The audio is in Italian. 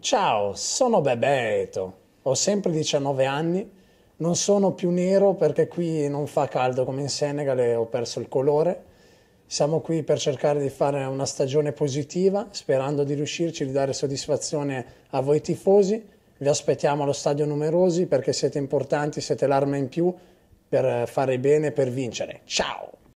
Ciao, sono Bebeto, ho sempre 19 anni, non sono più nero perché qui non fa caldo come in Senegal e ho perso il colore. Siamo qui per cercare di fare una stagione positiva, sperando di riuscirci, di dare soddisfazione a voi tifosi. Vi aspettiamo allo stadio numerosi perché siete importanti, siete l'arma in più per fare bene, per vincere. Ciao!